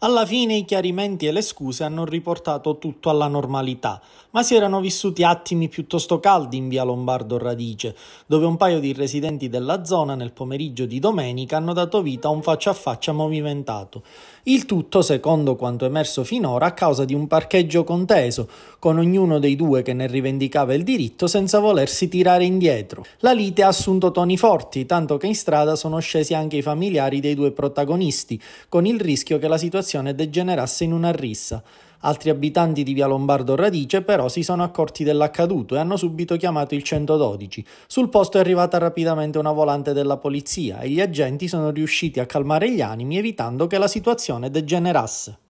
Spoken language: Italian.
Alla fine i chiarimenti e le scuse hanno riportato tutto alla normalità, ma si erano vissuti attimi piuttosto caldi in via Lombardo Radice, dove un paio di residenti della zona nel pomeriggio di domenica hanno dato vita a un faccia a faccia movimentato. Il tutto, secondo quanto emerso finora, a causa di un parcheggio conteso, con ognuno dei due che ne rivendicava il diritto senza volersi tirare indietro. La lite ha assunto toni forti, tanto che in strada sono scesi anche i familiari dei due protagonisti, con il rischio che la situazione situazione degenerasse in una rissa. Altri abitanti di via Lombardo Radice però si sono accorti dell'accaduto e hanno subito chiamato il 112. Sul posto è arrivata rapidamente una volante della polizia e gli agenti sono riusciti a calmare gli animi evitando che la situazione degenerasse.